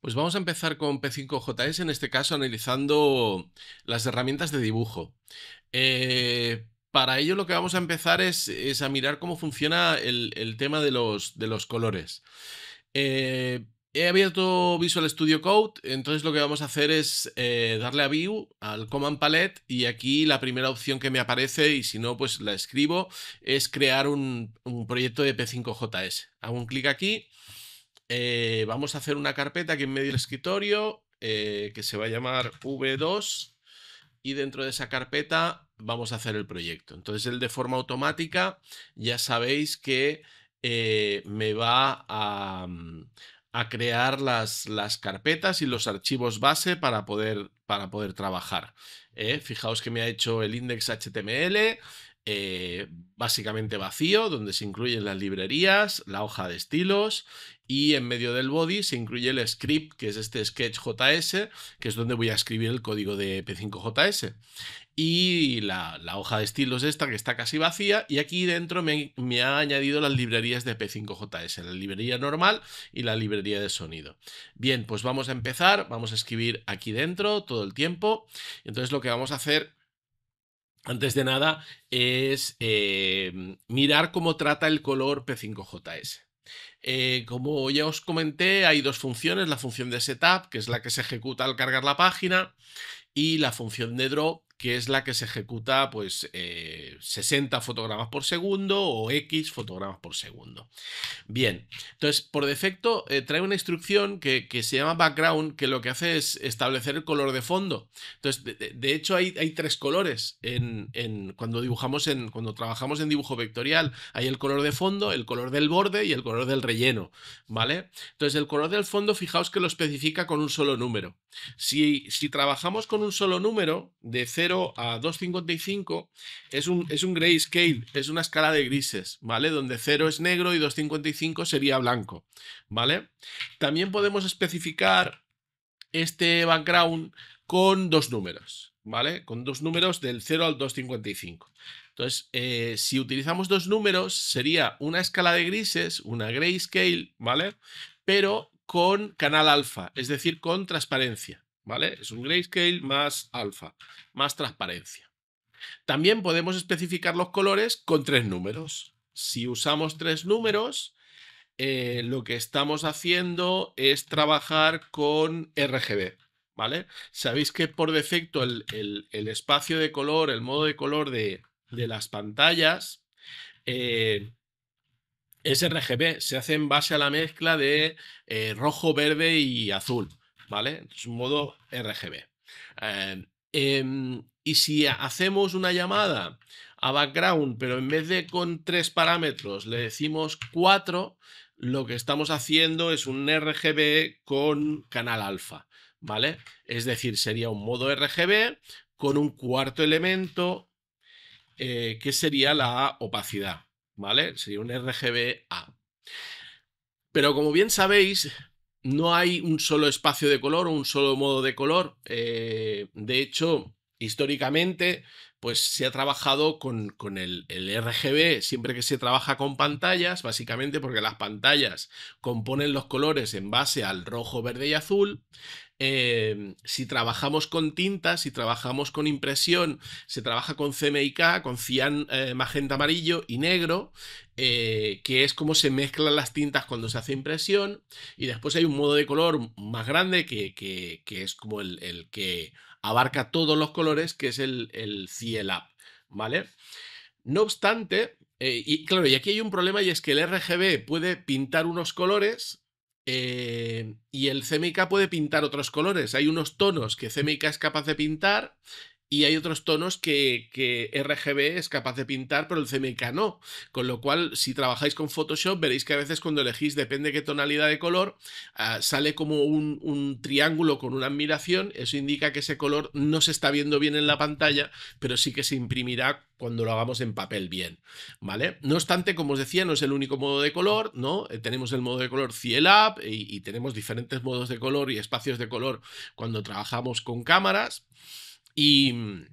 Pues vamos a empezar con P5JS, en este caso analizando las herramientas de dibujo. Eh, para ello lo que vamos a empezar es, a mirar cómo funciona el, tema de los, colores. Eh, he abierto Visual Studio Code, entonces lo que vamos a hacer es eh, darle a View, al Command Palette, y aquí la primera opción que me aparece, y si no, pues la escribo, es crear un, un proyecto de P5JS. Hago un clic aquí eh, vamos a hacer una carpeta aquí en medio del escritorio eh, que se va a llamar V2 y dentro de esa carpeta vamos a hacer el proyecto. Entonces él de forma automática ya sabéis que eh, me va a, mm, crear las, carpetas y los archivos base para poder, para poder trabajar. Fijaos que me ha hecho el index.html eh, básicamente vacío, donde se incluyen las librerías, la hoja de estilos y en medio del body se incluye el script, que es este sketch JS, que es donde voy a escribir el código de P5JS. Y la, hoja de estilos esta, que está casi vacía, y aquí dentro me, me, ha añadido las librerías de P5JS, la librería normal y la librería de sonido. Bien, pues vamos a empezar, vamos a escribir aquí dentro todo el tiempo. Entonces lo que vamos a hacer antes de nada, es eh, mirar cómo trata el color P5JS. Eh, como ya os comenté, hay dos funciones, la función de setup, que es la que se ejecuta al cargar la página, y la función de draw, que es la que se ejecuta pues 60 eh, fotogramas por segundo o X fotogramas por segundo. Bien, entonces por defecto eh, trae una instrucción que, se llama background que lo que hace es establecer el color de fondo. Entonces, de, hecho hay, hay, tres colores en, cuando dibujamos en cuando trabajamos en dibujo vectorial. Hay el color de fondo, el color del borde y el color del relleno, ¿vale? Entonces el color del fondo, fijaos que lo especifica con un solo número. Si, si trabajamos con un solo número de c a 2,55 es un, es un grayscale, es una escala de grises, ¿vale? Donde 0 es negro y 2,55 sería blanco, ¿vale? También podemos especificar este background con dos números, ¿vale? Con dos números del 0 al 2,55. Entonces, eh, si utilizamos dos números, sería una escala de grises, una grayscale, ¿vale? Pero con canal alfa, es decir, con transparencia. ¿vale? Es un grayscale más alfa, más transparencia. También podemos especificar los colores con tres números. Si usamos tres números, eh, lo que estamos haciendo es trabajar con RGB, ¿vale? Sabéis que por defecto el, espacio de color, el modo de color de, las pantallas eh, es RGB, se hace en base a la mezcla de eh, rojo, verde y azul. ¿vale? Es un modo RGB. Em, em, y si hacemos una llamada a background, pero en vez de con tres parámetros le decimos cuatro, lo que estamos haciendo es un RGB con canal alfa, ¿vale? Es decir, sería un modo RGB con un cuarto elemento eh, que sería la opacidad, ¿vale? Sería un RGB A. Pero como bien sabéis, no hay un solo espacio de color o un solo modo de color. Eh, de hecho, históricamente, pues se ha trabajado con, el, el, RGB, siempre que se trabaja con pantallas, básicamente porque las pantallas componen los colores en base al rojo, verde y azul, Em, si trabajamos con tinta, si trabajamos con impresión, se trabaja con CMYK, con cian eh, magenta amarillo y negro, eh, que es como se mezclan las tintas cuando se hace impresión. Y después hay un modo de color más grande que, es como el, que abarca todos los colores, que es el, el ¿vale? No obstante, eh, y claro, y aquí hay un problema y es que el RGB puede pintar unos colores eh, y el CMYK puede pintar otros colores. Hay unos tonos que CMYK es capaz de pintar y hay otros tonos que, RGB es capaz de pintar, pero el CMYK no. Con lo cual, si trabajáis con Photoshop, veréis que a veces cuando elegís, depende qué tonalidad de color, ah, sale como un, triángulo con una admiración. Eso indica que ese color no se está viendo bien en la pantalla, pero sí que se imprimirá cuando lo hagamos en papel bien. ¿Vale? No obstante, como os decía, no es el único modo de color, ¿no? Eh, tenemos el modo de color Ciel y tenemos diferentes modos de color y espacios de color cuando trabajamos con cámaras. Mm,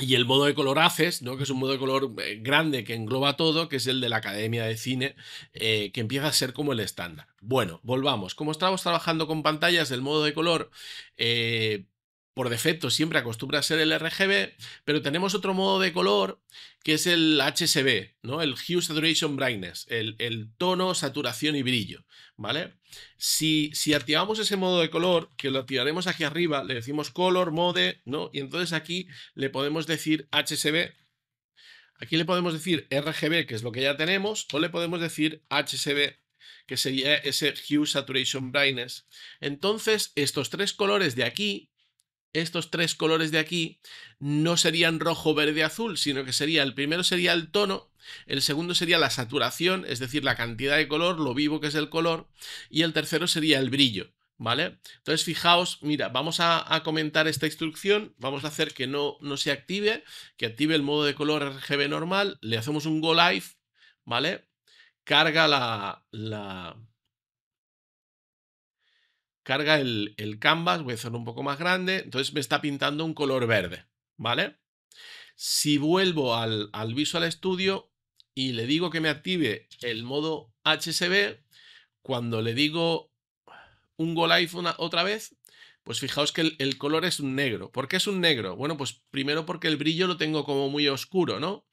y, el modo de color ACES, ¿no? que es un modo de color eh, grande que engloba todo, que es el de la Academia de Cine, eh, que empieza a ser como el estándar. Bueno, volvamos. Como estamos trabajando con pantallas del modo de color, eh, por defecto siempre acostumbra a ser el RGB, pero tenemos otro modo de color que es el HSB, ¿no? El Hue Saturation Brightness, el, tono, saturación y brillo, ¿vale? Si, si, activamos ese modo de color, que lo activaremos aquí arriba, le decimos color, mode, ¿no? Y entonces aquí le podemos decir HSB, aquí le podemos decir RGB, que es lo que ya tenemos, o le podemos decir HSB, que sería ese Hue Saturation Brightness. Entonces, estos tres colores de aquí estos tres colores de aquí no serían rojo, verde, azul, sino que sería el primero sería el tono, el segundo sería la saturación, es decir, la cantidad de color, lo vivo que es el color, y el tercero sería el brillo. ¿Vale? Entonces fijaos, mira, vamos a, comentar esta instrucción, vamos a hacer que no, no se active, que active el modo de color RGB normal, le hacemos un go live, ¿vale? Carga la, la, carga el, canvas, voy a hacerlo un poco más grande, entonces me está pintando un color verde, ¿vale? Si vuelvo al, al Visual Studio y le digo que me active el modo HSB, cuando le digo un Go Live otra vez, pues fijaos que el, color es un negro. ¿Por qué es un negro? Bueno, pues primero porque el brillo lo tengo como muy oscuro, ¿no?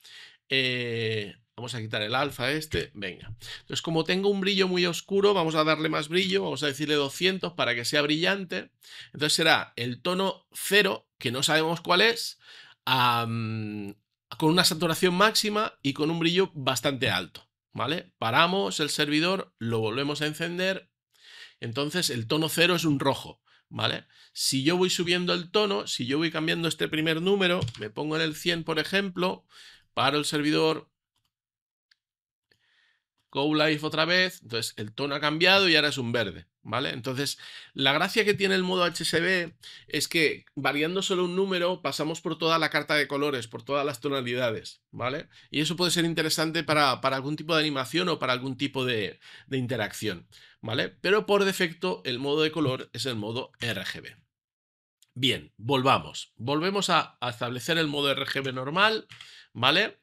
Eh, Vamos a quitar el alfa este, venga. Entonces, como tengo un brillo muy oscuro, vamos a darle más brillo, vamos a decirle 200 para que sea brillante. Entonces será el tono 0, que no sabemos cuál es, con una saturación máxima y con un brillo bastante alto, ¿vale? Paramos el servidor, lo volvemos a encender. Entonces, el tono 0 es un rojo, ¿vale? Si yo voy subiendo el tono, si yo voy cambiando este primer número, me pongo en el 100, por ejemplo, paro el servidor, Go Live otra vez, entonces el tono ha cambiado y ahora es un verde, ¿vale? Entonces, la gracia que tiene el modo HSB es que variando solo un número pasamos por toda la carta de colores, por todas las tonalidades, ¿vale? Y eso puede ser interesante para, para algún tipo de animación o para algún tipo de, interacción, ¿vale? Pero por defecto el modo de color es el modo RGB. Bien, volvamos. Volvemos a establecer el modo RGB normal, ¿vale?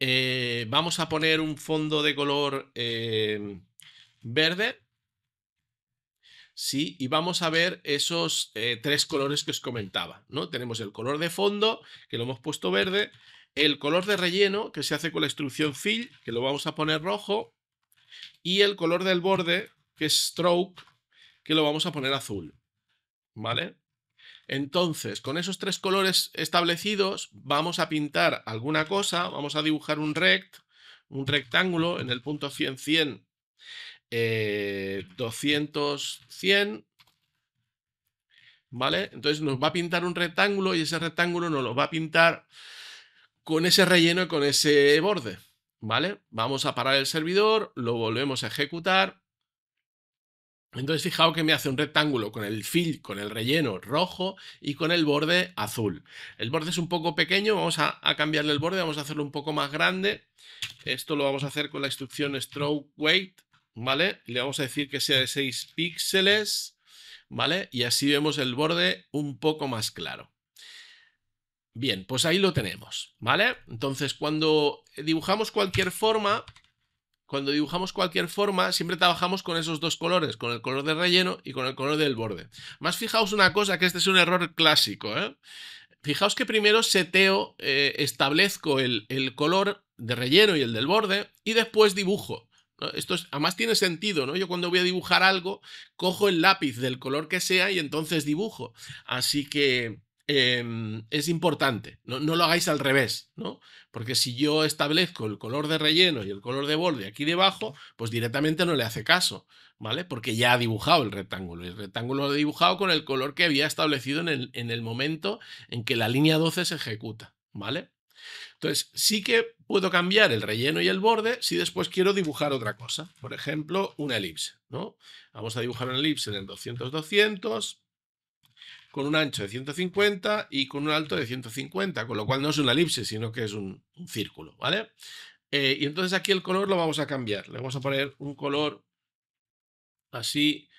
Eh, vamos a poner un fondo de color eh, verde. Sí, y vamos a ver esos eh, tres colores que os comentaba, ¿no? Tenemos el color de fondo, que lo hemos puesto verde, el color de relleno, que se hace con la instrucción fill, que lo vamos a poner rojo, y el color del borde, que es stroke, que lo vamos a poner azul, ¿vale? Entonces, con esos tres colores establecidos, vamos a pintar alguna cosa, vamos a dibujar un rect, un rectángulo en el punto 100, 100, eh, 200, 100, ¿vale? Entonces nos va a pintar un rectángulo y ese rectángulo nos lo va a pintar con ese relleno y con ese borde, ¿vale? Vamos a parar el servidor, lo volvemos a ejecutar entonces fijaos que me hace un rectángulo con el fill, con el relleno rojo y con el borde azul. El borde es un poco pequeño, vamos a, cambiarle el borde, vamos a hacerlo un poco más grande. Esto lo vamos a hacer con la instrucción stroke weight, ¿vale? Le vamos a decir que sea de 6 píxeles, ¿vale? Y así vemos el borde un poco más claro. Bien, pues ahí lo tenemos, ¿vale? Entonces cuando dibujamos cualquier forma, cuando dibujamos cualquier forma, siempre trabajamos con esos dos colores, con el color de relleno y con el color del borde. Más fijaos una cosa, que este es un error clásico. ¿eh? Fijaos que primero seteo, eh, establezco el, color de relleno y el del borde y después dibujo. Esto es, además tiene sentido, ¿no? Yo cuando voy a dibujar algo, cojo el lápiz del color que sea y entonces dibujo. Así que Em, es importante. No, lo hagáis al revés, ¿no? Porque si yo establezco el color de relleno y el color de borde aquí debajo, pues directamente no le hace caso, ¿vale? Porque ya ha dibujado el rectángulo. El rectángulo lo ha dibujado con el color que había establecido en el, en el momento en que la línea 12 se ejecuta, ¿vale? Entonces, sí que puedo cambiar el relleno y el borde si después quiero dibujar otra cosa. Por ejemplo, una elipse. ¿no? Vamos a dibujar una elipse en el 200-200 con un ancho de 150 y con un alto de 150, con lo cual no es una elipse, sino que es un, círculo, ¿vale? Eh, y entonces aquí el color lo vamos a cambiar. Le vamos a poner un color así,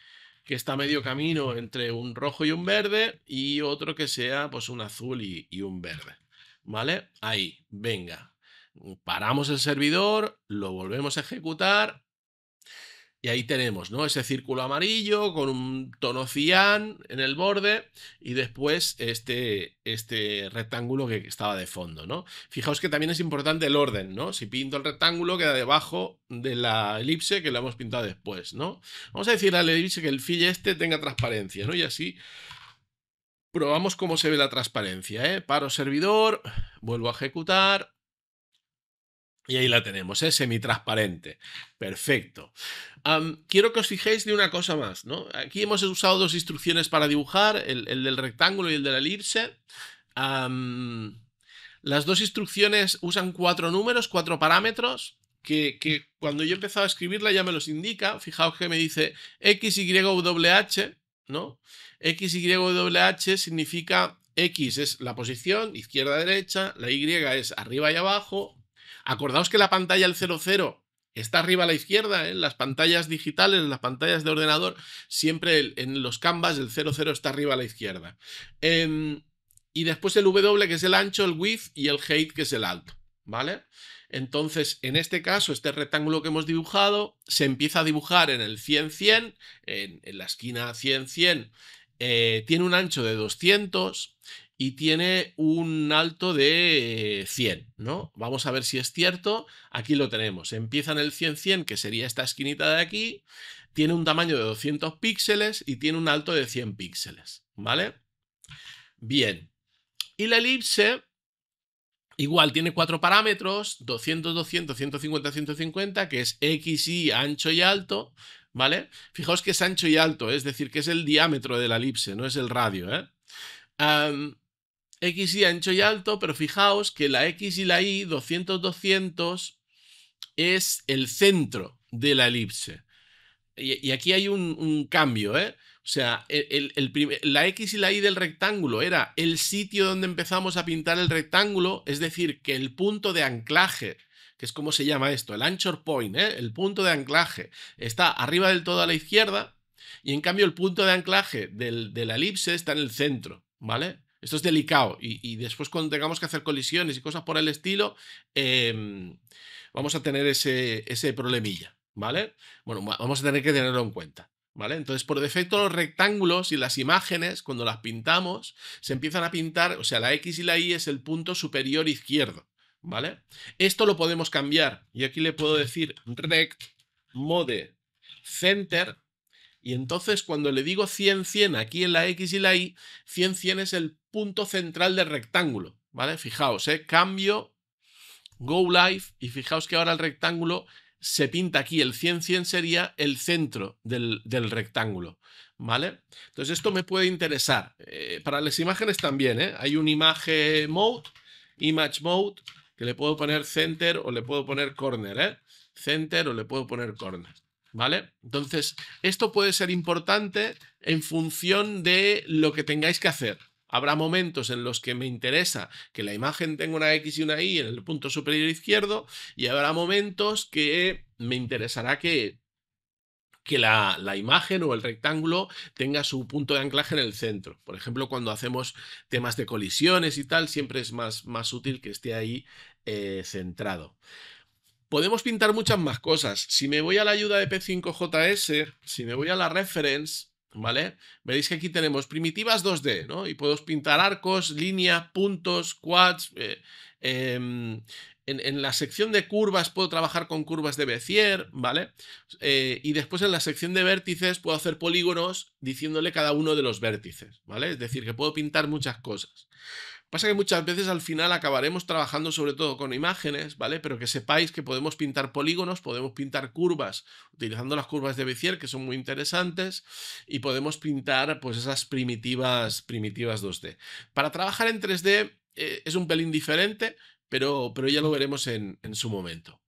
que está medio camino entre un rojo y un verde, y otro que sea pues un azul y, y un verde, ¿vale? Ahí, venga. Paramos el servidor, lo volvemos a ejecutar y ahí tenemos, ¿no? Ese círculo amarillo con un tono cian en el borde y después este, este rectángulo que estaba de fondo, ¿no? Fijaos que también es importante el orden, ¿no? Si pinto el rectángulo queda debajo de la elipse que la hemos pintado después, ¿no? Vamos a decir a la elipse que el fill este tenga transparencia, ¿no? Y así probamos cómo se ve la transparencia, ¿eh? Paro servidor, vuelvo a ejecutar, y ahí la tenemos, ¿eh? semi-transparente. Perfecto. quiero que os fijéis de una cosa más. Aquí hemos usado dos instrucciones para dibujar, el, del rectángulo y el de la elipse. las dos instrucciones usan cuatro números, cuatro parámetros, que, cuando yo he empezado a escribirla ya me los indica. Fijaos que me dice x, y, w, h, ¿no? X, y, w, h significa X es la posición, izquierda, derecha, la Y es arriba y abajo, Acordaos que la pantalla el 00 está arriba a la izquierda, en ¿eh? las pantallas digitales, en las pantallas de ordenador, siempre en los canvas el 00 está arriba a la izquierda. Em, y después el W que es el ancho, el width y el height que es el alto, ¿vale? Entonces, en este caso, este rectángulo que hemos dibujado se empieza a dibujar en el 100-100, en, la esquina 100-100, eh, tiene un ancho de 200, y tiene un alto de 100, ¿no? Vamos a ver si es cierto. Aquí lo tenemos. Empieza en el 100-100, que sería esta esquinita de aquí. Tiene un tamaño de 200 píxeles y tiene un alto de 100 píxeles, ¿vale? Bien. Y la elipse, igual, tiene cuatro parámetros, 200, 200, 150, 150, que es X, Y, ancho y alto, ¿vale? Fijaos que es ancho y alto, es decir, que es el diámetro de la elipse, no es el radio, ¿eh? X y ancho y alto, pero fijaos que la X y la Y, 200, 200, es el centro de la elipse. Y, aquí hay un, cambio, ¿eh? O sea, la X y la Y del rectángulo era el sitio donde empezamos a pintar el rectángulo, es decir, que el punto de anclaje, que es como se llama esto, el anchor point, ¿eh? el punto de anclaje, está arriba del todo a la izquierda, y en cambio el punto de anclaje de la elipse está en el centro, ¿vale? Esto es delicado y, después cuando tengamos que hacer colisiones y cosas por el estilo, em, vamos a tener ese, ese problemilla, ¿vale? Bueno, vamos a tener que tenerlo en cuenta. ¿Vale? Entonces, por defecto, los rectángulos y las imágenes, cuando las pintamos, se empiezan a pintar, o sea, la X y la Y es el punto superior izquierdo, ¿vale? Esto lo podemos cambiar. y aquí le puedo decir rect mode center y entonces cuando le digo 100, 100 aquí en la X y la Y, 100, 100 es el punto central del rectángulo, ¿vale? Fijaos, ¿eh? Cambio, go live, y fijaos que ahora el rectángulo se pinta aquí, el 100, 100 sería el centro del, rectángulo, ¿vale? Entonces esto me puede interesar. Eh, para las imágenes también, ¿eh? Hay un image mode, image mode, que le puedo poner center o le puedo poner corner, ¿eh? Center o le puedo poner corner. ¿Vale? Entonces, esto puede ser importante en función de lo que tengáis que hacer. Habrá momentos en los que me interesa que la imagen tenga una X y una Y en el punto superior izquierdo y habrá momentos que me interesará que, que la, imagen o el rectángulo tenga su punto de anclaje en el centro. Por ejemplo, cuando hacemos temas de colisiones y tal, siempre es más, más útil que esté ahí eh, centrado. Podemos pintar muchas más cosas. Si me voy a la ayuda de P5JS, si me voy a la reference, ¿vale? Veréis que aquí tenemos primitivas 2D, ¿no? Y puedo pintar arcos, líneas, puntos, quads. Eh, em, en, la sección de curvas puedo trabajar con curvas de Bezier, ¿vale? Eh, y después en la sección de vértices puedo hacer polígonos diciéndole cada uno de los vértices, ¿vale? Es decir, que puedo pintar muchas cosas. Pasa que muchas veces al final acabaremos trabajando sobre todo con imágenes, ¿vale? Pero que sepáis que podemos pintar polígonos, podemos pintar curvas, utilizando las curvas de Bezier, que son muy interesantes, y podemos pintar pues esas primitivas, primitivas 2D. Para trabajar en 3D eh, es un pelín diferente, pero, pero ya lo veremos en su momento.